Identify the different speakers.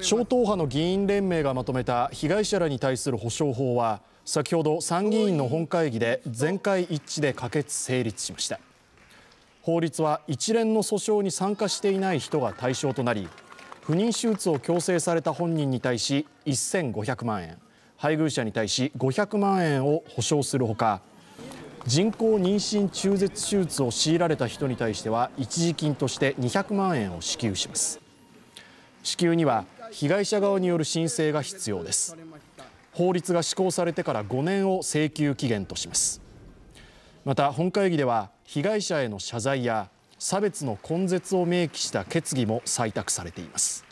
Speaker 1: 超党派の議員連盟がまとめた被害者らに対する補償法は先ほど参議院の本会議で全会一致で可決・成立しました法律は一連の訴訟に参加していない人が対象となり不妊手術を強制された本人に対し1500万円配偶者に対し500万円を補償するほか人工妊娠中絶手術を強いられた人に対しては一時金として200万円を支給します支給には被害者側による申請が必要です法律が施行されてから5年を請求期限としますまた本会議では被害者への謝罪や差別の根絶を明記した決議も採択されています